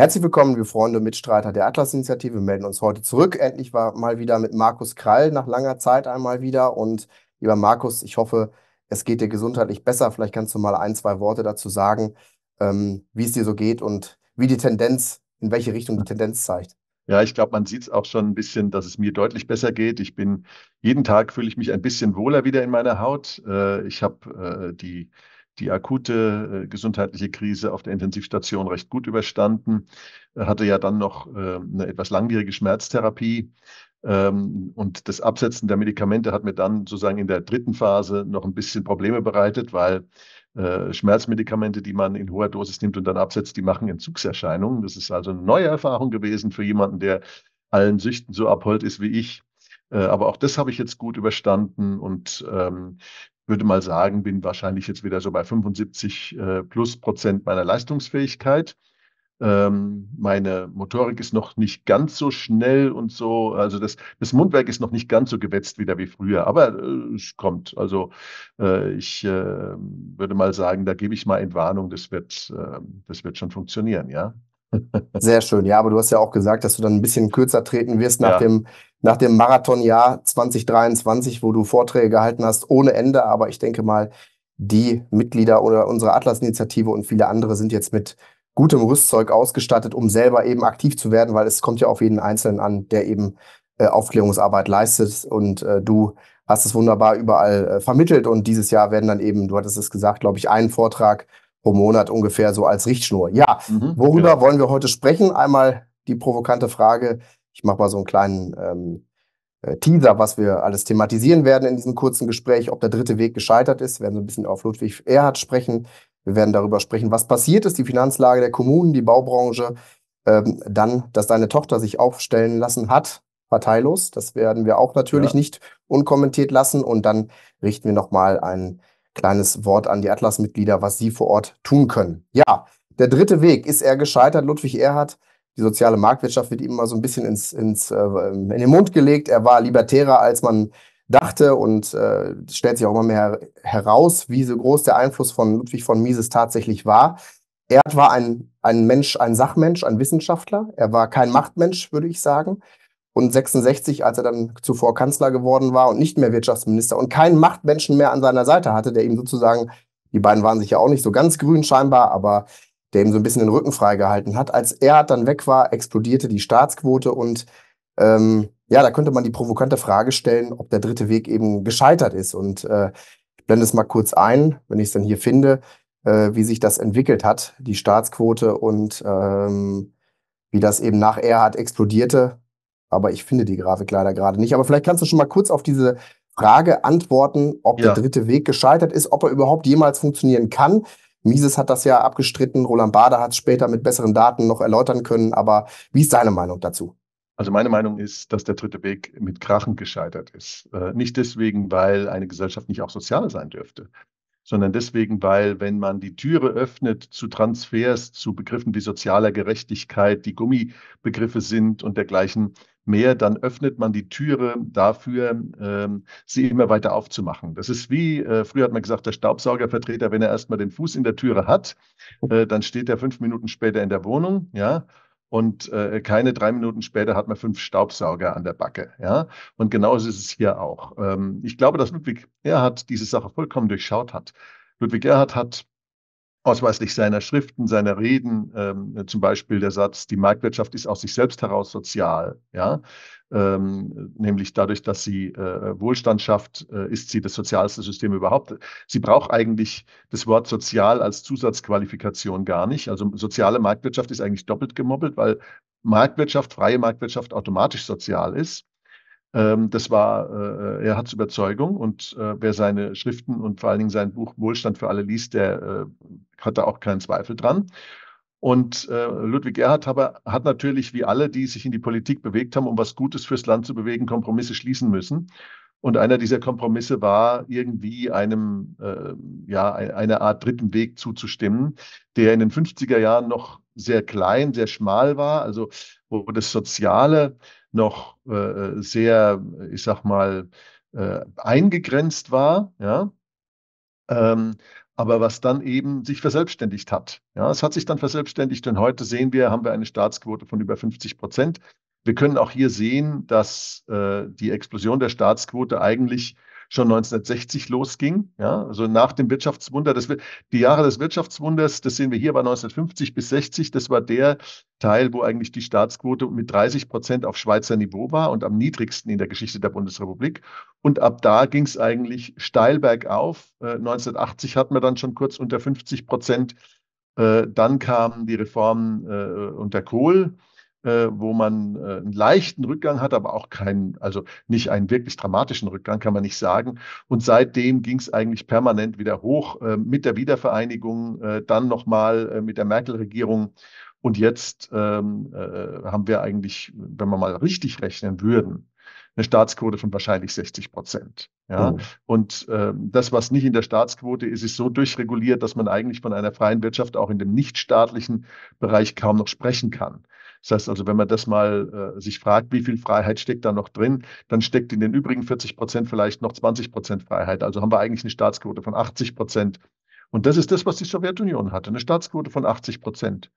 Herzlich willkommen, liebe Freunde und Mitstreiter der Atlas-Initiative. Wir melden uns heute zurück. Endlich war mal wieder mit Markus Krall nach langer Zeit einmal wieder. Und lieber Markus, ich hoffe, es geht dir gesundheitlich besser. Vielleicht kannst du mal ein, zwei Worte dazu sagen, ähm, wie es dir so geht und wie die Tendenz, in welche Richtung die Tendenz zeigt. Ja, ich glaube, man sieht es auch schon ein bisschen, dass es mir deutlich besser geht. Ich bin jeden Tag fühle ich mich ein bisschen wohler wieder in meiner Haut. Äh, ich habe äh, die die akute äh, gesundheitliche Krise auf der Intensivstation recht gut überstanden, hatte ja dann noch äh, eine etwas langwierige Schmerztherapie. Ähm, und das Absetzen der Medikamente hat mir dann sozusagen in der dritten Phase noch ein bisschen Probleme bereitet, weil äh, Schmerzmedikamente, die man in hoher Dosis nimmt und dann absetzt, die machen Entzugserscheinungen. Das ist also eine neue Erfahrung gewesen für jemanden, der allen Süchten so abhold ist wie ich. Aber auch das habe ich jetzt gut überstanden und ähm, würde mal sagen, bin wahrscheinlich jetzt wieder so bei 75 äh, plus Prozent meiner Leistungsfähigkeit. Ähm, meine Motorik ist noch nicht ganz so schnell und so, also das, das Mundwerk ist noch nicht ganz so gewetzt wieder wie früher, aber äh, es kommt. Also äh, ich äh, würde mal sagen, da gebe ich mal Entwarnung, das wird, ähm, das wird schon funktionieren, ja. Sehr schön, ja, aber du hast ja auch gesagt, dass du dann ein bisschen kürzer treten wirst nach ja. dem nach dem Marathonjahr 2023, wo du Vorträge gehalten hast, ohne Ende. Aber ich denke mal, die Mitglieder oder unsere Atlas-Initiative und viele andere sind jetzt mit gutem Rüstzeug ausgestattet, um selber eben aktiv zu werden, weil es kommt ja auf jeden Einzelnen an, der eben äh, Aufklärungsarbeit leistet. Und äh, du hast es wunderbar überall äh, vermittelt. Und dieses Jahr werden dann eben, du hattest es gesagt, glaube ich, einen Vortrag pro Monat ungefähr so als Richtschnur. Ja, mhm, worüber genau. wollen wir heute sprechen? Einmal die provokante Frage, ich mache mal so einen kleinen ähm, äh, Teaser, was wir alles thematisieren werden in diesem kurzen Gespräch, ob der dritte Weg gescheitert ist. Wir werden so ein bisschen auf Ludwig Erhard sprechen. Wir werden darüber sprechen, was passiert ist, die Finanzlage der Kommunen, die Baubranche. Ähm, dann, dass deine Tochter sich aufstellen lassen hat, parteilos. Das werden wir auch natürlich ja. nicht unkommentiert lassen. Und dann richten wir nochmal ein kleines Wort an die Atlas-Mitglieder, was sie vor Ort tun können. Ja, der dritte Weg, ist er gescheitert, Ludwig Erhard? die soziale Marktwirtschaft wird ihm immer so ein bisschen ins, ins, äh, in den Mund gelegt. Er war libertärer, als man dachte und äh, stellt sich auch immer mehr heraus, wie so groß der Einfluss von Ludwig von Mises tatsächlich war. Er war ein, ein Mensch, ein Sachmensch, ein Wissenschaftler. Er war kein Machtmensch, würde ich sagen. Und 66, als er dann zuvor Kanzler geworden war und nicht mehr Wirtschaftsminister und keinen Machtmenschen mehr an seiner Seite hatte, der ihm sozusagen, die beiden waren sich ja auch nicht so ganz grün scheinbar, aber der ihm so ein bisschen den Rücken freigehalten hat. Als er dann weg war, explodierte die Staatsquote und ähm, ja, da könnte man die provokante Frage stellen, ob der dritte Weg eben gescheitert ist. Und äh, ich blende es mal kurz ein, wenn ich es dann hier finde, äh, wie sich das entwickelt hat, die Staatsquote und ähm, wie das eben nach Erhard explodierte. Aber ich finde die Grafik leider gerade nicht. Aber vielleicht kannst du schon mal kurz auf diese Frage antworten, ob ja. der dritte Weg gescheitert ist, ob er überhaupt jemals funktionieren kann. Mises hat das ja abgestritten, Roland Bader hat es später mit besseren Daten noch erläutern können, aber wie ist deine Meinung dazu? Also meine Meinung ist, dass der dritte Weg mit Krachen gescheitert ist. Äh, nicht deswegen, weil eine Gesellschaft nicht auch sozial sein dürfte, sondern deswegen, weil wenn man die Türe öffnet zu Transfers, zu Begriffen wie sozialer Gerechtigkeit, die Gummibegriffe sind und dergleichen mehr, dann öffnet man die Türe dafür, ähm, sie immer weiter aufzumachen. Das ist wie, äh, früher hat man gesagt, der Staubsaugervertreter, wenn er erstmal den Fuß in der Türe hat, äh, dann steht er fünf Minuten später in der Wohnung, ja, und äh, keine drei Minuten später hat man fünf Staubsauger an der Backe. Ja? Und genauso ist es hier auch. Ähm, ich glaube, dass Ludwig Erhard diese Sache vollkommen durchschaut hat. Ludwig Erhard hat ausweislich seiner Schriften, seiner Reden, ähm, zum Beispiel der Satz, die Marktwirtschaft ist aus sich selbst heraus sozial, ja, ähm, nämlich dadurch, dass sie äh, Wohlstand schafft, äh, ist sie das sozialste System überhaupt. Sie braucht eigentlich das Wort sozial als Zusatzqualifikation gar nicht. Also soziale Marktwirtschaft ist eigentlich doppelt gemobbelt, weil Marktwirtschaft, freie Marktwirtschaft automatisch sozial ist. Ähm, das war, äh, äh er Überzeugung und äh, wer seine Schriften und vor allen Dingen sein Buch Wohlstand für alle liest, der äh, hat da auch keinen Zweifel dran. Und äh, Ludwig Erhard aber, hat natürlich, wie alle, die sich in die Politik bewegt haben, um was Gutes fürs Land zu bewegen, Kompromisse schließen müssen. Und einer dieser Kompromisse war irgendwie einem, äh, ja, einer Art dritten Weg zuzustimmen, der in den 50er Jahren noch sehr klein, sehr schmal war, also wo das Soziale noch äh, äh, sehr, ich sag mal, äh, eingegrenzt war, ja. Ähm, aber was dann eben sich verselbstständigt hat. Ja, es hat sich dann verselbstständigt und heute sehen wir, haben wir eine Staatsquote von über 50 Prozent. Wir können auch hier sehen, dass äh, die Explosion der Staatsquote eigentlich schon 1960 losging. Ja, also nach dem Wirtschaftswunder, das, die Jahre des Wirtschaftswunders, das sehen wir hier, war 1950 bis 60. Das war der Teil, wo eigentlich die Staatsquote mit 30 Prozent auf Schweizer Niveau war und am niedrigsten in der Geschichte der Bundesrepublik. Und ab da ging es eigentlich steil bergauf. 1980 äh, hatten wir dann schon kurz unter 50 Prozent. Äh, dann kamen die Reformen äh, unter Kohl äh, wo man äh, einen leichten Rückgang hat, aber auch keinen, also nicht einen wirklich dramatischen Rückgang, kann man nicht sagen. Und seitdem ging es eigentlich permanent wieder hoch äh, mit der Wiedervereinigung, äh, dann nochmal äh, mit der Merkel-Regierung. Und jetzt ähm, äh, haben wir eigentlich, wenn wir mal richtig rechnen würden, eine Staatsquote von wahrscheinlich 60 Prozent. Ja? Oh. Und äh, das, was nicht in der Staatsquote ist, ist so durchreguliert, dass man eigentlich von einer freien Wirtschaft auch in dem nichtstaatlichen Bereich kaum noch sprechen kann. Das heißt also, wenn man das mal äh, sich fragt, wie viel Freiheit steckt da noch drin, dann steckt in den übrigen 40 Prozent vielleicht noch 20 Prozent Freiheit. Also haben wir eigentlich eine Staatsquote von 80 Prozent. Und das ist das, was die Sowjetunion hatte, eine Staatsquote von 80 Prozent.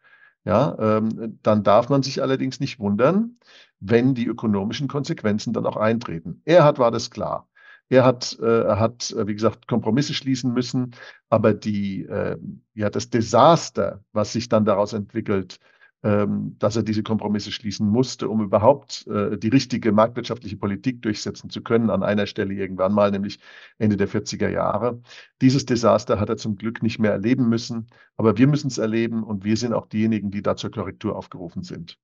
Ja, ähm, dann darf man sich allerdings nicht wundern, wenn die ökonomischen Konsequenzen dann auch eintreten. Er hat war das klar. Er hat, äh, hat, äh, wie gesagt, Kompromisse schließen müssen, aber die, äh, ja, das Desaster, was sich dann daraus entwickelt, ähm, dass er diese Kompromisse schließen musste, um überhaupt äh, die richtige marktwirtschaftliche Politik durchsetzen zu können, an einer Stelle irgendwann mal, nämlich Ende der 40er Jahre. Dieses Desaster hat er zum Glück nicht mehr erleben müssen, aber wir müssen es erleben und wir sind auch diejenigen, die da zur Korrektur aufgerufen sind.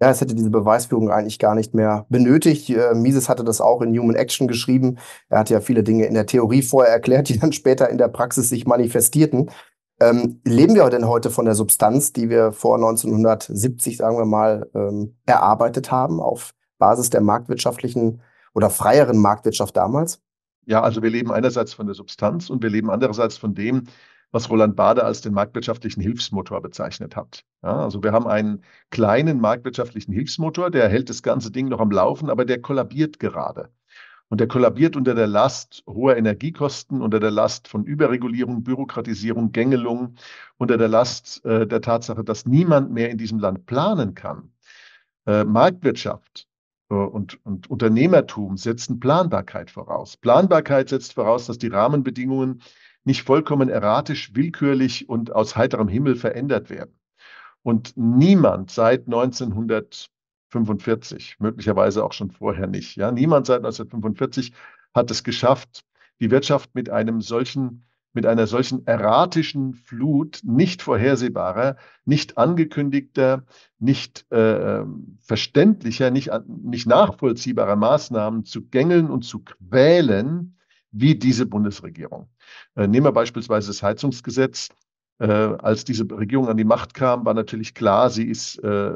Ja, es hätte diese Beweisführung eigentlich gar nicht mehr benötigt. Äh, Mises hatte das auch in Human Action geschrieben. Er hatte ja viele Dinge in der Theorie vorher erklärt, die dann später in der Praxis sich manifestierten. Ähm, leben wir denn heute von der Substanz, die wir vor 1970, sagen wir mal, ähm, erarbeitet haben, auf Basis der marktwirtschaftlichen oder freieren Marktwirtschaft damals? Ja, also wir leben einerseits von der Substanz und wir leben andererseits von dem, was Roland Bader als den marktwirtschaftlichen Hilfsmotor bezeichnet hat. Ja, also wir haben einen kleinen marktwirtschaftlichen Hilfsmotor, der hält das ganze Ding noch am Laufen, aber der kollabiert gerade. Und der kollabiert unter der Last hoher Energiekosten, unter der Last von Überregulierung, Bürokratisierung, Gängelung, unter der Last äh, der Tatsache, dass niemand mehr in diesem Land planen kann. Äh, Marktwirtschaft äh, und, und Unternehmertum setzen Planbarkeit voraus. Planbarkeit setzt voraus, dass die Rahmenbedingungen nicht vollkommen erratisch, willkürlich und aus heiterem Himmel verändert werden. Und niemand seit 1900 1945, möglicherweise auch schon vorher nicht. Ja? Niemand seit 1945 hat es geschafft, die Wirtschaft mit einem solchen mit einer solchen erratischen Flut nicht vorhersehbarer, nicht angekündigter, nicht äh, ähm, verständlicher, nicht, äh, nicht nachvollziehbarer Maßnahmen zu gängeln und zu quälen wie diese Bundesregierung. Äh, nehmen wir beispielsweise das Heizungsgesetz. Äh, als diese Regierung an die Macht kam, war natürlich klar, sie ist äh,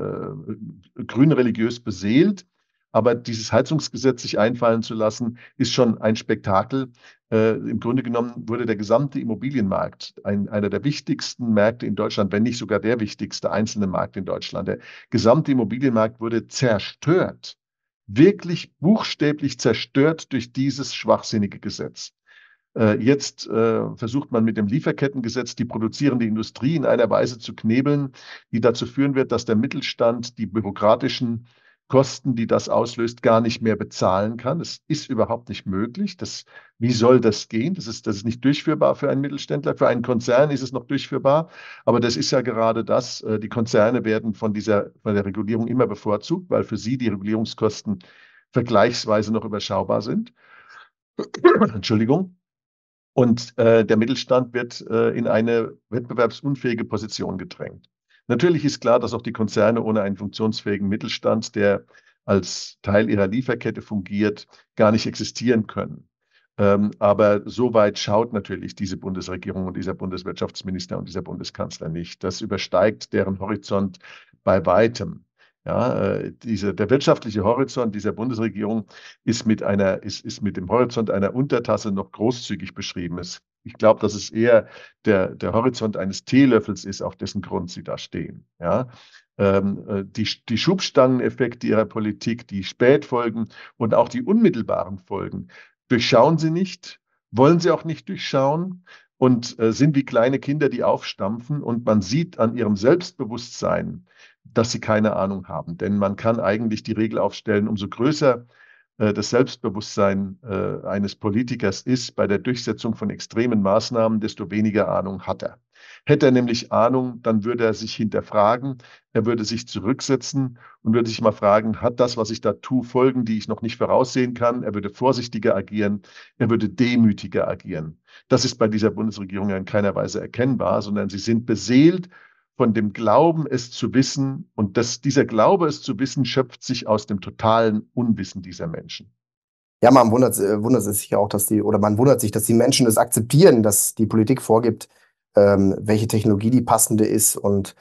grün religiös beseelt. Aber dieses Heizungsgesetz sich einfallen zu lassen, ist schon ein Spektakel. Äh, Im Grunde genommen wurde der gesamte Immobilienmarkt, ein, einer der wichtigsten Märkte in Deutschland, wenn nicht sogar der wichtigste einzelne Markt in Deutschland, der gesamte Immobilienmarkt wurde zerstört, wirklich buchstäblich zerstört durch dieses schwachsinnige Gesetz. Äh, jetzt äh, versucht man mit dem Lieferkettengesetz die produzierende Industrie in einer Weise zu knebeln, die dazu führen wird, dass der Mittelstand die bürokratischen Kosten, die das auslöst, gar nicht mehr bezahlen kann. Das ist überhaupt nicht möglich. Das, wie soll das gehen? Das ist, das ist nicht durchführbar für einen Mittelständler. Für einen Konzern ist es noch durchführbar. Aber das ist ja gerade das. Äh, die Konzerne werden von dieser, von der Regulierung immer bevorzugt, weil für sie die Regulierungskosten vergleichsweise noch überschaubar sind. Entschuldigung. Und äh, der Mittelstand wird äh, in eine wettbewerbsunfähige Position gedrängt. Natürlich ist klar, dass auch die Konzerne ohne einen funktionsfähigen Mittelstand, der als Teil ihrer Lieferkette fungiert, gar nicht existieren können. Ähm, aber so weit schaut natürlich diese Bundesregierung und dieser Bundeswirtschaftsminister und dieser Bundeskanzler nicht. Das übersteigt deren Horizont bei weitem. Ja, äh, diese, der wirtschaftliche Horizont dieser Bundesregierung ist mit, einer, ist, ist mit dem Horizont einer Untertasse noch großzügig beschrieben. Es, ich glaube, dass es eher der, der Horizont eines Teelöffels ist, auf dessen Grund sie da stehen. Ja, ähm, äh, die, die Schubstangeneffekte ihrer Politik, die Spätfolgen und auch die unmittelbaren Folgen durchschauen sie nicht, wollen sie auch nicht durchschauen und äh, sind wie kleine Kinder, die aufstampfen. Und man sieht an ihrem Selbstbewusstsein, dass sie keine Ahnung haben. Denn man kann eigentlich die Regel aufstellen, umso größer äh, das Selbstbewusstsein äh, eines Politikers ist bei der Durchsetzung von extremen Maßnahmen, desto weniger Ahnung hat er. Hätte er nämlich Ahnung, dann würde er sich hinterfragen, er würde sich zurücksetzen und würde sich mal fragen, hat das, was ich da tue, Folgen, die ich noch nicht voraussehen kann? Er würde vorsichtiger agieren, er würde demütiger agieren. Das ist bei dieser Bundesregierung ja in keiner Weise erkennbar, sondern sie sind beseelt von dem Glauben, es zu wissen. Und dass dieser Glaube, es zu wissen, schöpft sich aus dem totalen Unwissen dieser Menschen. Ja, man wundert, äh, wundert sich ja auch, dass die, oder man wundert sich, dass die Menschen es akzeptieren, dass die Politik vorgibt, ähm, welche Technologie die passende ist und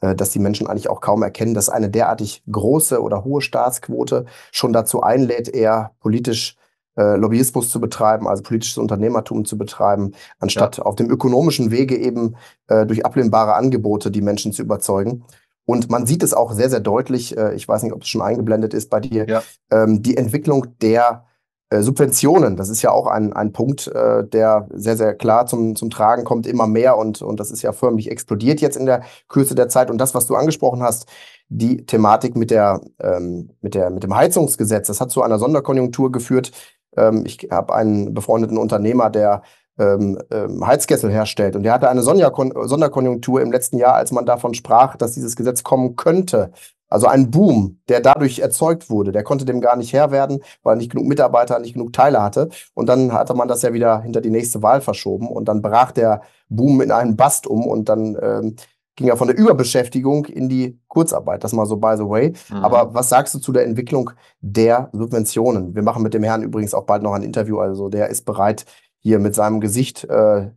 äh, dass die Menschen eigentlich auch kaum erkennen, dass eine derartig große oder hohe Staatsquote schon dazu einlädt, eher politisch äh, Lobbyismus zu betreiben, also politisches Unternehmertum zu betreiben, anstatt ja. auf dem ökonomischen Wege eben äh, durch ablehnbare Angebote die Menschen zu überzeugen. Und man sieht es auch sehr, sehr deutlich, äh, ich weiß nicht, ob es schon eingeblendet ist bei dir, ja. ähm, die Entwicklung der äh, Subventionen, das ist ja auch ein, ein Punkt, äh, der sehr, sehr klar zum, zum Tragen kommt, immer mehr und, und das ist ja förmlich explodiert jetzt in der Kürze der Zeit. Und das, was du angesprochen hast, die Thematik mit, der, ähm, mit, der, mit dem Heizungsgesetz, das hat zu einer Sonderkonjunktur geführt, ähm, ich habe einen befreundeten Unternehmer, der ähm, ähm, Heizkessel herstellt. Und der hatte eine Sonderkonjunktur im letzten Jahr, als man davon sprach, dass dieses Gesetz kommen könnte. Also ein Boom, der dadurch erzeugt wurde. Der konnte dem gar nicht Herr werden, weil er nicht genug Mitarbeiter, nicht genug Teile hatte. Und dann hatte man das ja wieder hinter die nächste Wahl verschoben. Und dann brach der Boom in einen Bast um. Und dann ähm, ging ja von der Überbeschäftigung in die Kurzarbeit, das mal so by the way. Mhm. Aber was sagst du zu der Entwicklung der Subventionen? Wir machen mit dem Herrn übrigens auch bald noch ein Interview, also der ist bereit, hier mit seinem Gesicht äh,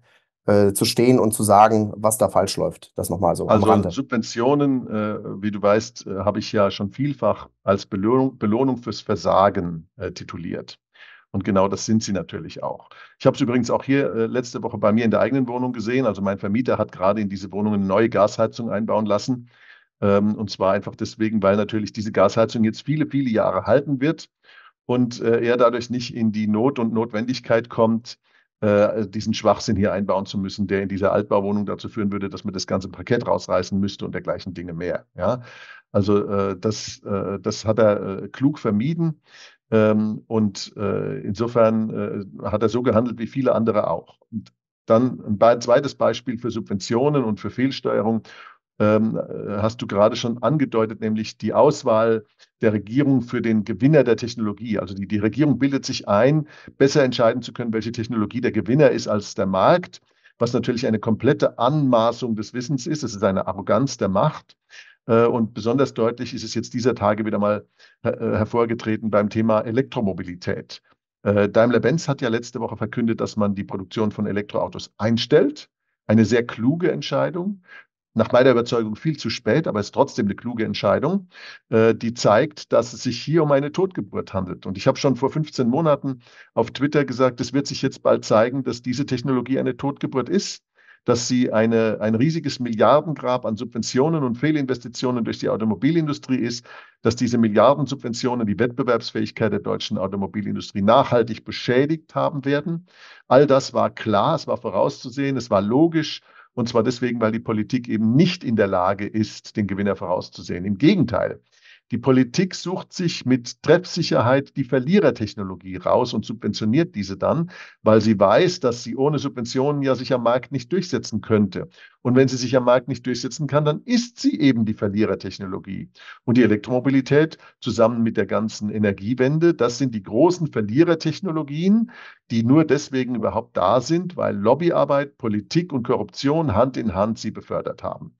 äh, zu stehen und zu sagen, was da falsch läuft. Das nochmal so. Also Subventionen, äh, wie du weißt, äh, habe ich ja schon vielfach als Belohnung, Belohnung fürs Versagen äh, tituliert. Und genau das sind sie natürlich auch. Ich habe es übrigens auch hier äh, letzte Woche bei mir in der eigenen Wohnung gesehen. Also mein Vermieter hat gerade in diese Wohnung eine neue Gasheizung einbauen lassen. Ähm, und zwar einfach deswegen, weil natürlich diese Gasheizung jetzt viele, viele Jahre halten wird und äh, er dadurch nicht in die Not und Notwendigkeit kommt, äh, diesen Schwachsinn hier einbauen zu müssen, der in dieser Altbauwohnung dazu führen würde, dass man das ganze Parkett rausreißen müsste und dergleichen Dinge mehr. Ja? Also äh, das, äh, das hat er äh, klug vermieden. Ähm, und äh, insofern äh, hat er so gehandelt wie viele andere auch. Und dann ein zweites Beispiel für Subventionen und für Fehlsteuerung ähm, äh, hast du gerade schon angedeutet, nämlich die Auswahl der Regierung für den Gewinner der Technologie. Also die, die Regierung bildet sich ein, besser entscheiden zu können, welche Technologie der Gewinner ist als der Markt was natürlich eine komplette Anmaßung des Wissens ist. Es ist eine Arroganz der Macht. Äh, und besonders deutlich ist es jetzt dieser Tage wieder mal äh, äh, hervorgetreten beim Thema Elektromobilität. Daimler-Benz hat ja letzte Woche verkündet, dass man die Produktion von Elektroautos einstellt. Eine sehr kluge Entscheidung. Nach meiner Überzeugung viel zu spät, aber es ist trotzdem eine kluge Entscheidung, die zeigt, dass es sich hier um eine Totgeburt handelt. Und ich habe schon vor 15 Monaten auf Twitter gesagt, es wird sich jetzt bald zeigen, dass diese Technologie eine Totgeburt ist dass sie eine, ein riesiges Milliardengrab an Subventionen und Fehlinvestitionen durch die Automobilindustrie ist, dass diese Milliardensubventionen die Wettbewerbsfähigkeit der deutschen Automobilindustrie nachhaltig beschädigt haben werden. All das war klar, es war vorauszusehen, es war logisch. Und zwar deswegen, weil die Politik eben nicht in der Lage ist, den Gewinner vorauszusehen. Im Gegenteil, die Politik sucht sich mit Treffsicherheit die Verlierertechnologie raus und subventioniert diese dann, weil sie weiß, dass sie ohne Subventionen ja sich am Markt nicht durchsetzen könnte. Und wenn sie sich am Markt nicht durchsetzen kann, dann ist sie eben die Verlierertechnologie. Und die Elektromobilität zusammen mit der ganzen Energiewende, das sind die großen Verlierertechnologien, die nur deswegen überhaupt da sind, weil Lobbyarbeit, Politik und Korruption Hand in Hand sie befördert haben.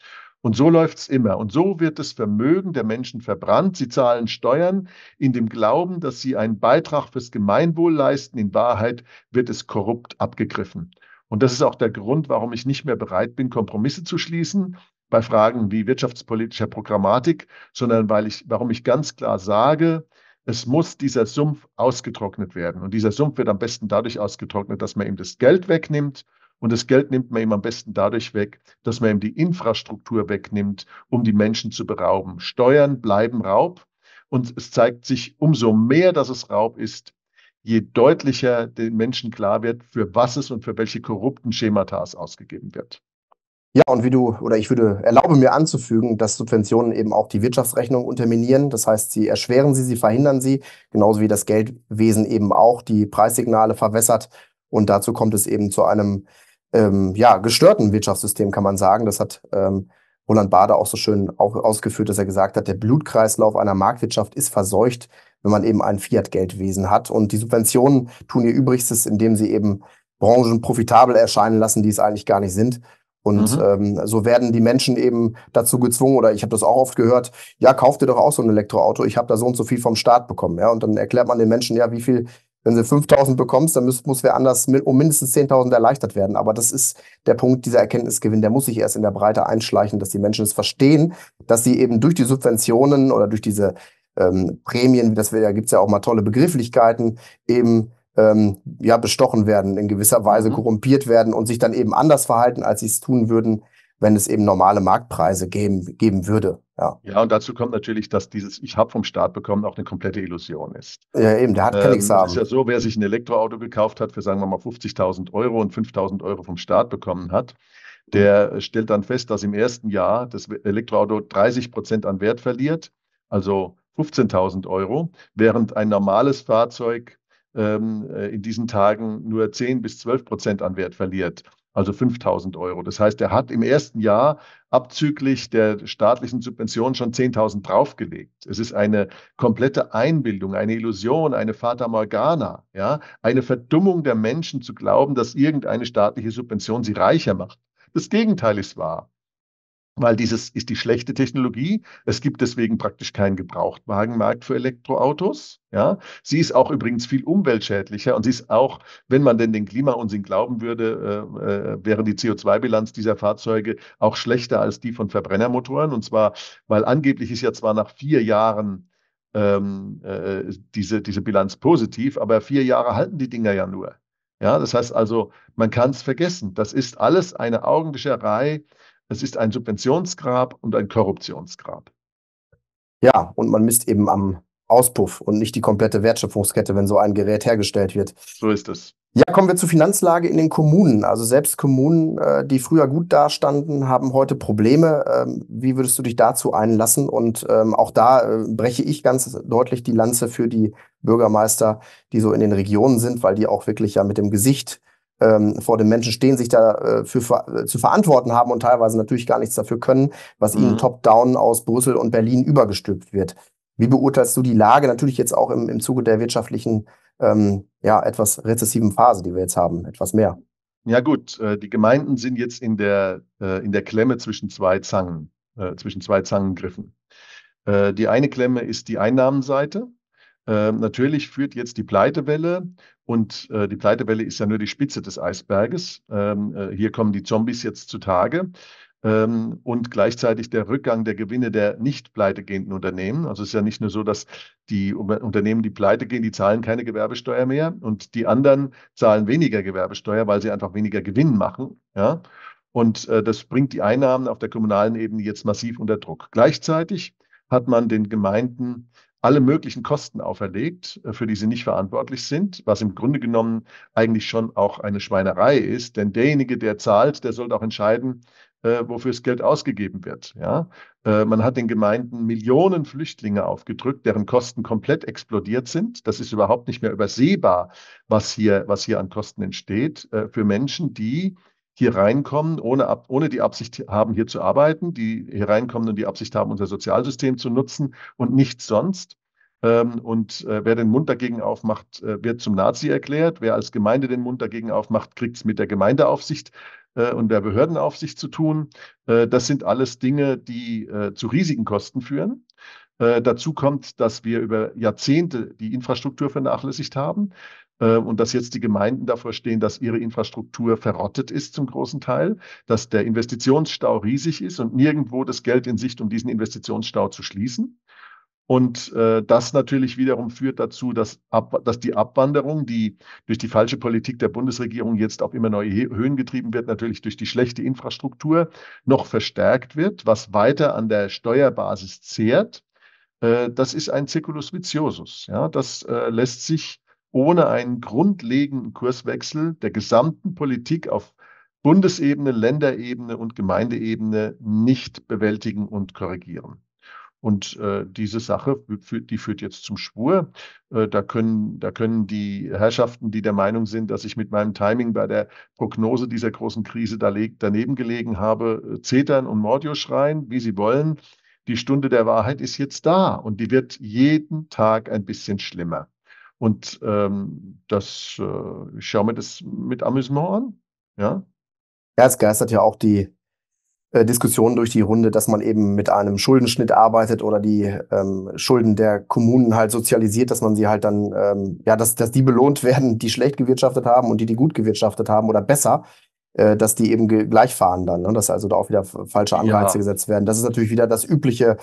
Und so läuft es immer. Und so wird das Vermögen der Menschen verbrannt. Sie zahlen Steuern in dem Glauben, dass sie einen Beitrag fürs Gemeinwohl leisten. In Wahrheit wird es korrupt abgegriffen. Und das ist auch der Grund, warum ich nicht mehr bereit bin, Kompromisse zu schließen bei Fragen wie wirtschaftspolitischer Programmatik, sondern weil ich, warum ich ganz klar sage, es muss dieser Sumpf ausgetrocknet werden. Und dieser Sumpf wird am besten dadurch ausgetrocknet, dass man ihm das Geld wegnimmt und das Geld nimmt man ihm am besten dadurch weg, dass man ihm die Infrastruktur wegnimmt, um die Menschen zu berauben. Steuern bleiben Raub. Und es zeigt sich umso mehr, dass es Raub ist, je deutlicher den Menschen klar wird, für was es und für welche korrupten Schemata es ausgegeben wird. Ja, und wie du, oder ich würde erlaube mir anzufügen, dass Subventionen eben auch die Wirtschaftsrechnung unterminieren. Das heißt, sie erschweren sie, sie verhindern sie, genauso wie das Geldwesen eben auch die Preissignale verwässert. Und dazu kommt es eben zu einem ähm, ja, gestörten Wirtschaftssystem, kann man sagen. Das hat ähm, Roland Bader auch so schön auch ausgeführt, dass er gesagt hat, der Blutkreislauf einer Marktwirtschaft ist verseucht, wenn man eben ein Fiat-Geldwesen hat. Und die Subventionen tun ihr Übrigstes, indem sie eben Branchen profitabel erscheinen lassen, die es eigentlich gar nicht sind. Und mhm. ähm, so werden die Menschen eben dazu gezwungen, oder ich habe das auch oft gehört, ja, kauf dir doch auch so ein Elektroauto, ich habe da so und so viel vom Staat bekommen. Ja? Und dann erklärt man den Menschen, ja, wie viel wenn du 5000 bekommst, dann muss, muss wer anders mit, um mindestens 10.000 erleichtert werden. Aber das ist der Punkt, dieser Erkenntnisgewinn, der muss sich erst in der Breite einschleichen, dass die Menschen es verstehen, dass sie eben durch die Subventionen oder durch diese ähm, Prämien, das, wir, da gibt es ja auch mal tolle Begrifflichkeiten, eben ähm, ja, bestochen werden, in gewisser Weise mhm. korrumpiert werden und sich dann eben anders verhalten, als sie es tun würden, wenn es eben normale Marktpreise geben, geben würde. Ja. ja, und dazu kommt natürlich, dass dieses Ich habe vom Staat bekommen auch eine komplette Illusion ist. Ja, eben, der hat keine ähm, es Ist ja so, wer sich ein Elektroauto gekauft hat für, sagen wir mal, 50.000 Euro und 5.000 Euro vom Staat bekommen hat, der stellt dann fest, dass im ersten Jahr das Elektroauto 30 Prozent an Wert verliert, also 15.000 Euro, während ein normales Fahrzeug ähm, äh, in diesen Tagen nur 10 bis 12 Prozent an Wert verliert also 5000 Euro. Das heißt, er hat im ersten Jahr abzüglich der staatlichen Subvention schon 10.000 draufgelegt. Es ist eine komplette Einbildung, eine Illusion, eine Fata Morgana, ja, eine Verdummung der Menschen zu glauben, dass irgendeine staatliche Subvention sie reicher macht. Das Gegenteil ist wahr weil dieses ist die schlechte Technologie. Es gibt deswegen praktisch keinen Gebrauchtwagenmarkt für Elektroautos. Ja, sie ist auch übrigens viel umweltschädlicher und sie ist auch, wenn man denn den Klimaunsinn glauben würde, äh, äh wäre die CO2-Bilanz dieser Fahrzeuge auch schlechter als die von Verbrennermotoren. Und zwar, weil angeblich ist ja zwar nach vier Jahren ähm, äh, diese, diese Bilanz positiv, aber vier Jahre halten die Dinger ja nur. Ja, das heißt also, man kann es vergessen. Das ist alles eine Augenwischerei es ist ein Subventionsgrab und ein Korruptionsgrab. Ja, und man misst eben am Auspuff und nicht die komplette Wertschöpfungskette, wenn so ein Gerät hergestellt wird. So ist es. Ja, kommen wir zur Finanzlage in den Kommunen. Also selbst Kommunen, äh, die früher gut dastanden, haben heute Probleme. Ähm, wie würdest du dich dazu einlassen? Und ähm, auch da äh, breche ich ganz deutlich die Lanze für die Bürgermeister, die so in den Regionen sind, weil die auch wirklich ja mit dem Gesicht ähm, vor den Menschen stehen, sich dafür äh, äh, zu verantworten haben und teilweise natürlich gar nichts dafür können, was mhm. ihnen top-down aus Brüssel und Berlin übergestülpt wird. Wie beurteilst du die Lage natürlich jetzt auch im, im Zuge der wirtschaftlichen, ähm, ja, etwas rezessiven Phase, die wir jetzt haben, etwas mehr? Ja gut, äh, die Gemeinden sind jetzt in der, äh, in der Klemme zwischen zwei Zangen, äh, zwischen zwei Zangengriffen. Äh, die eine Klemme ist die Einnahmenseite. Ähm, natürlich führt jetzt die Pleitewelle und äh, die Pleitewelle ist ja nur die Spitze des Eisberges. Ähm, äh, hier kommen die Zombies jetzt zutage. Ähm, und gleichzeitig der Rückgang der Gewinne der nicht pleitegehenden Unternehmen. Also es ist ja nicht nur so, dass die Unternehmen, die pleite gehen, die zahlen keine Gewerbesteuer mehr und die anderen zahlen weniger Gewerbesteuer, weil sie einfach weniger Gewinn machen. Ja? Und äh, das bringt die Einnahmen auf der kommunalen Ebene jetzt massiv unter Druck. Gleichzeitig hat man den Gemeinden alle möglichen Kosten auferlegt, äh, für die sie nicht verantwortlich sind, was im Grunde genommen eigentlich schon auch eine Schweinerei ist, denn derjenige, der zahlt, der sollte auch entscheiden, äh, wofür das Geld ausgegeben wird. Ja? Äh, man hat den Gemeinden Millionen Flüchtlinge aufgedrückt, deren Kosten komplett explodiert sind. Das ist überhaupt nicht mehr übersehbar, was hier, was hier an Kosten entsteht äh, für Menschen, die hier reinkommen, ohne, ohne die Absicht haben, hier zu arbeiten, die hier reinkommen und die Absicht haben, unser Sozialsystem zu nutzen und nichts sonst. Ähm, und äh, wer den Mund dagegen aufmacht, äh, wird zum Nazi erklärt. Wer als Gemeinde den Mund dagegen aufmacht, kriegt es mit der Gemeindeaufsicht äh, und der Behördenaufsicht zu tun. Das sind alles Dinge, die zu riesigen Kosten führen. Dazu kommt, dass wir über Jahrzehnte die Infrastruktur vernachlässigt haben. Ähm, und dass jetzt die Gemeinden davor stehen, dass ihre Infrastruktur verrottet ist zum großen Teil, dass der Investitionsstau riesig ist und nirgendwo das Geld in Sicht, um diesen Investitionsstau zu schließen. Und äh, das natürlich wiederum führt dazu, dass, ab, dass die Abwanderung, die durch die falsche Politik der Bundesregierung jetzt auf immer neue Höhen getrieben wird, natürlich durch die schlechte Infrastruktur noch verstärkt wird, was weiter an der Steuerbasis zehrt. Äh, das ist ein Zirkulus viciosus. Ja? Das äh, lässt sich ohne einen grundlegenden Kurswechsel der gesamten Politik auf Bundesebene, Länderebene und Gemeindeebene nicht bewältigen und korrigieren. Und äh, diese Sache, die führt jetzt zum Schwur. Äh, da, können, da können die Herrschaften, die der Meinung sind, dass ich mit meinem Timing bei der Prognose dieser großen Krise daneben gelegen habe, äh, zetern und Mordio schreien, wie sie wollen. Die Stunde der Wahrheit ist jetzt da und die wird jeden Tag ein bisschen schlimmer. Und ähm, das, äh, ich schaue mir das mit Amüsement an. Ja? ja, es geistert ja auch die äh, Diskussion durch die Runde, dass man eben mit einem Schuldenschnitt arbeitet oder die ähm, Schulden der Kommunen halt sozialisiert, dass man sie halt dann, ähm, ja, dass, dass die belohnt werden, die schlecht gewirtschaftet haben und die, die gut gewirtschaftet haben oder besser äh, dass die eben gleich fahren dann, ne? dass also da auch wieder falsche Anreize ja. gesetzt werden. Das ist natürlich wieder das übliche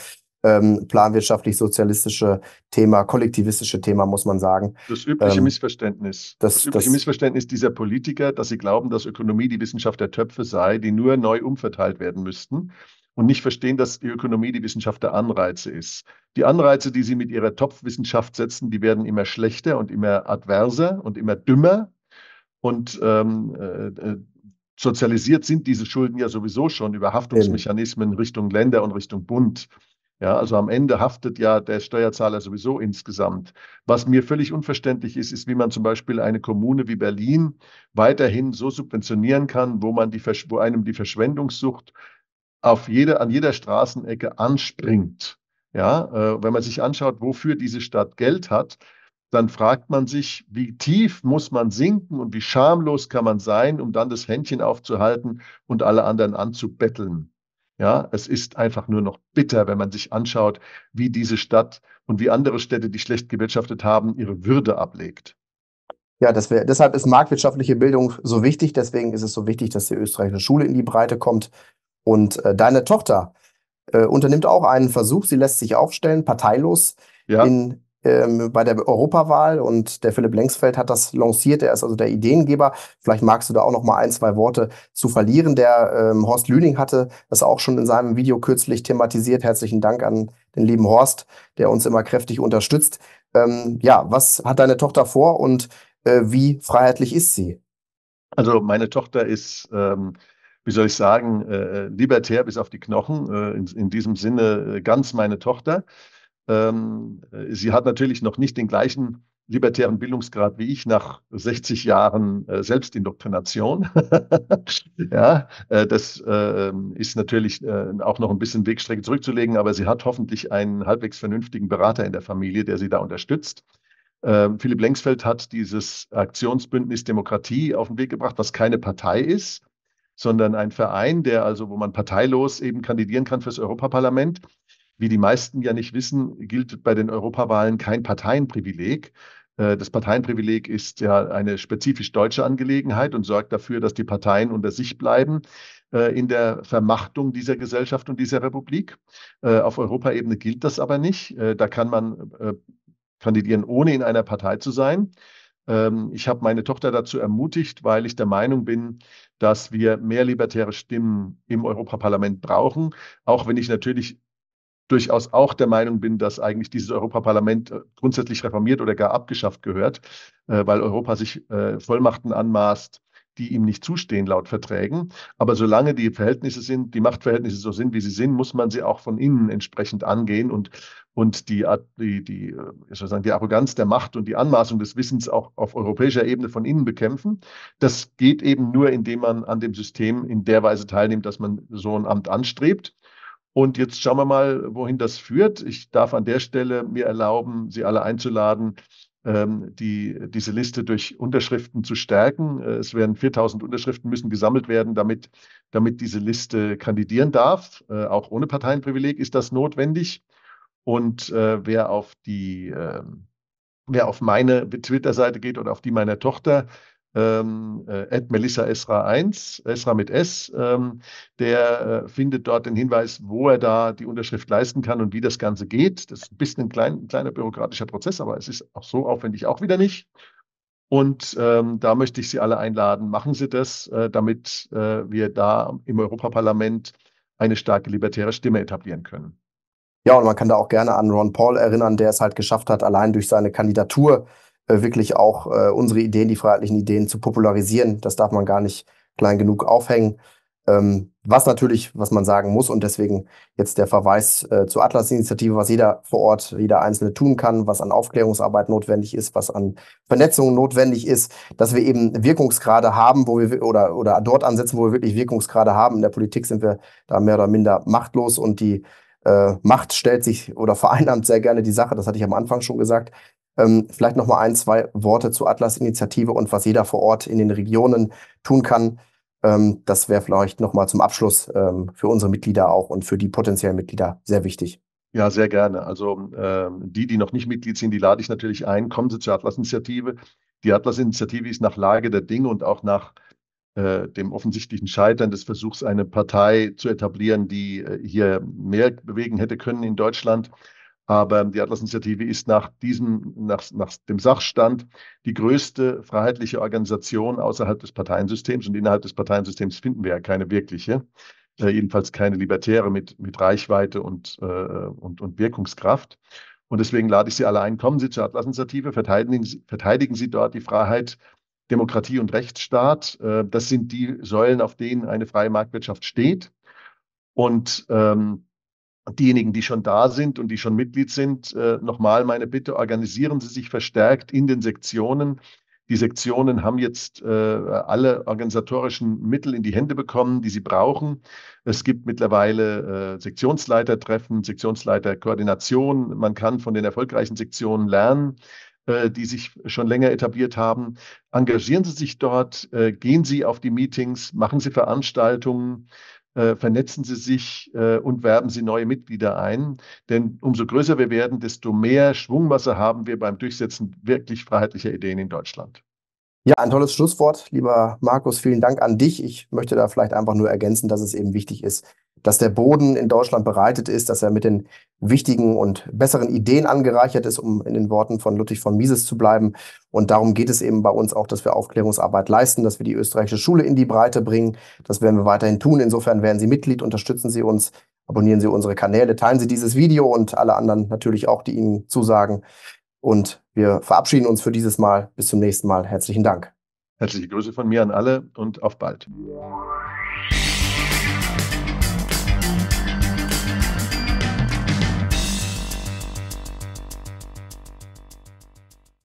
ähm, planwirtschaftlich-sozialistische Thema, kollektivistische Thema, muss man sagen. Das übliche ähm, Missverständnis. Das, das übliche das, Missverständnis dieser Politiker, dass sie glauben, dass Ökonomie die Wissenschaft der Töpfe sei, die nur neu umverteilt werden müssten und nicht verstehen, dass die Ökonomie die Wissenschaft der Anreize ist. Die Anreize, die sie mit ihrer Topfwissenschaft setzen, die werden immer schlechter und immer adverser und immer dümmer. Und ähm, äh, äh sozialisiert sind diese Schulden ja sowieso schon über Haftungsmechanismen Richtung Länder und Richtung Bund. Ja, also am Ende haftet ja der Steuerzahler sowieso insgesamt. Was mir völlig unverständlich ist, ist, wie man zum Beispiel eine Kommune wie Berlin weiterhin so subventionieren kann, wo man die, wo einem die Verschwendungssucht auf jede, an jeder Straßenecke anspringt. Ja, äh, wenn man sich anschaut, wofür diese Stadt Geld hat, dann fragt man sich, wie tief muss man sinken und wie schamlos kann man sein, um dann das Händchen aufzuhalten und alle anderen anzubetteln. Ja, es ist einfach nur noch bitter, wenn man sich anschaut, wie diese Stadt und wie andere Städte, die schlecht gewirtschaftet haben, ihre Würde ablegt. Ja, wir, deshalb ist marktwirtschaftliche Bildung so wichtig. Deswegen ist es so wichtig, dass die österreichische Schule in die Breite kommt. Und äh, deine Tochter äh, unternimmt auch einen Versuch. Sie lässt sich aufstellen, parteilos ja. in ähm, bei der Europawahl und der Philipp Lengsfeld hat das lanciert. Er ist also der Ideengeber. Vielleicht magst du da auch noch mal ein, zwei Worte zu verlieren. Der ähm, Horst Lüning hatte das auch schon in seinem Video kürzlich thematisiert. Herzlichen Dank an den lieben Horst, der uns immer kräftig unterstützt. Ähm, ja, was hat deine Tochter vor und äh, wie freiheitlich ist sie? Also meine Tochter ist ähm, wie soll ich sagen, äh, äh, libertär bis auf die Knochen, äh, in, in, diesem Sinne äh, ganz meine Tochter. Ähm, äh, sie hat natürlich noch nicht den gleichen libertären Bildungsgrad wie ich nach 60 Jahren äh, Selbstindoktrination. ja, äh, das äh, ist natürlich äh, auch noch ein bisschen Wegstrecke zurückzulegen, aber sie hat hoffentlich einen halbwegs vernünftigen Berater in der Familie, der sie da unterstützt. Ähm, Philipp Lengsfeld hat dieses Aktionsbündnis Demokratie auf den Weg gebracht, was keine Partei ist, sondern ein Verein, der also, wo man parteilos eben kandidieren kann fürs Europaparlament. Wie die meisten ja nicht wissen, gilt bei den Europawahlen kein Parteienprivileg. Äh, das Parteienprivileg ist ja eine spezifisch deutsche Angelegenheit und sorgt dafür, dass die Parteien unter sich bleiben äh, in der Vermachtung dieser Gesellschaft und dieser Republik. Äh, auf Europaebene gilt das aber nicht. Da kann man kandidieren, ohne in einer Partei zu sein. Ähm, ich habe meine Tochter dazu ermutigt, weil ich der Meinung bin, dass wir mehr libertäre Stimmen im Europaparlament brauchen, auch wenn ich natürlich durchaus auch der Meinung bin, dass eigentlich dieses Europaparlament äh, grundsätzlich reformiert oder gar abgeschafft gehört, äh, weil Europa sich äh, Vollmachten anmaßt, die ihm nicht zustehen laut Verträgen. Aber solange die Verhältnisse sind, die Machtverhältnisse so sind, wie sie sind, muss man sie auch von innen entsprechend angehen und, und die, die, die, sozusagen die Arroganz der Macht und die Anmaßung des Wissens auch auf europäischer Ebene von innen bekämpfen. Das geht eben nur, indem man an dem System in der Weise teilnimmt, dass man so ein Amt anstrebt. Und jetzt schauen wir mal, wohin das führt. Ich darf an der Stelle mir erlauben, Sie alle einzuladen, ähm, die, diese Liste durch Unterschriften zu stärken. Äh, es werden 4000 Unterschriften müssen gesammelt werden, damit, damit diese Liste kandidieren darf. Äh, auch ohne Parteienprivileg ist das notwendig. Und äh, wer auf die, äh, wer auf meine Twitter-Seite geht oder auf die meiner Tochter, ähm, äh, Melissa Esra 1, Esra mit S, ähm, der äh, findet dort den Hinweis, wo er da die Unterschrift leisten kann und wie das Ganze geht. Das ist ein bisschen ein, klein, ein kleiner bürokratischer Prozess, aber es ist auch so aufwendig auch wieder nicht. Und ähm, da möchte ich Sie alle einladen, machen Sie das, äh, damit äh, wir da im Europaparlament eine starke libertäre Stimme etablieren können. Ja, und man kann da auch gerne an Ron Paul erinnern, der es halt geschafft hat, allein durch seine Kandidatur äh, wirklich auch äh, unsere Ideen, die freiheitlichen Ideen zu popularisieren. Das darf man gar nicht klein genug aufhängen. Ähm, was natürlich, was man sagen muss und deswegen jetzt der Verweis äh, zur Atlas-Initiative, was jeder vor Ort, jeder Einzelne tun kann, was an Aufklärungsarbeit notwendig ist, was an Vernetzung notwendig ist, dass wir eben Wirkungsgrade haben, wo wir oder, oder dort ansetzen, wo wir wirklich Wirkungsgrade haben. In der Politik sind wir da mehr oder minder machtlos und die äh, Macht stellt sich oder vereinnahmt sehr gerne die Sache, das hatte ich am Anfang schon gesagt. Ähm, vielleicht noch mal ein, zwei Worte zur Atlas-Initiative und was jeder vor Ort in den Regionen tun kann. Ähm, das wäre vielleicht noch mal zum Abschluss ähm, für unsere Mitglieder auch und für die potenziellen Mitglieder sehr wichtig. Ja, sehr gerne. Also ähm, die, die noch nicht Mitglied sind, die lade ich natürlich ein. Kommen Sie zur Atlas-Initiative. Die Atlas-Initiative ist nach Lage der Dinge und auch nach äh, dem offensichtlichen Scheitern des Versuchs, eine Partei zu etablieren, die äh, hier mehr bewegen hätte können in Deutschland, aber die Atlas-Initiative ist nach diesem, nach, nach dem Sachstand die größte freiheitliche Organisation außerhalb des Parteiensystems. Und innerhalb des Parteiensystems finden wir ja keine wirkliche, äh, jedenfalls keine Libertäre mit, mit Reichweite und, äh, und, und Wirkungskraft. Und deswegen lade ich Sie alle ein, kommen Sie zur Atlas-Initiative, verteidigen, verteidigen Sie dort die Freiheit, Demokratie und Rechtsstaat. Äh, das sind die Säulen, auf denen eine freie Marktwirtschaft steht. Und ähm, diejenigen, die schon da sind und die schon Mitglied sind, äh, nochmal meine Bitte, organisieren Sie sich verstärkt in den Sektionen. Die Sektionen haben jetzt äh, alle organisatorischen Mittel in die Hände bekommen, die sie brauchen. Es gibt mittlerweile äh, Sektionsleitertreffen, Sektionsleiterkoordination. Man kann von den erfolgreichen Sektionen lernen die sich schon länger etabliert haben. Engagieren Sie sich dort, gehen Sie auf die Meetings, machen Sie Veranstaltungen, äh, vernetzen Sie sich äh, und werben Sie neue Mitglieder ein. Denn umso größer wir werden, desto mehr Schwungmasse haben wir beim Durchsetzen wirklich freiheitlicher Ideen in Deutschland. Ja, ein tolles Schlusswort, lieber Markus. Vielen Dank an dich. Ich möchte da vielleicht einfach nur ergänzen, dass es eben wichtig ist, dass der Boden in Deutschland bereitet ist, dass er mit den wichtigen und besseren Ideen angereichert ist, um in den Worten von Ludwig von Mises zu bleiben. Und darum geht es eben bei uns auch, dass wir Aufklärungsarbeit leisten, dass wir die österreichische Schule in die Breite bringen. Das werden wir weiterhin tun. Insofern werden Sie Mitglied, unterstützen Sie uns, abonnieren Sie unsere Kanäle, teilen Sie dieses Video und alle anderen natürlich auch, die Ihnen zusagen. Und wir verabschieden uns für dieses Mal. Bis zum nächsten Mal. Herzlichen Dank. Herzliche Grüße von mir an alle und auf bald.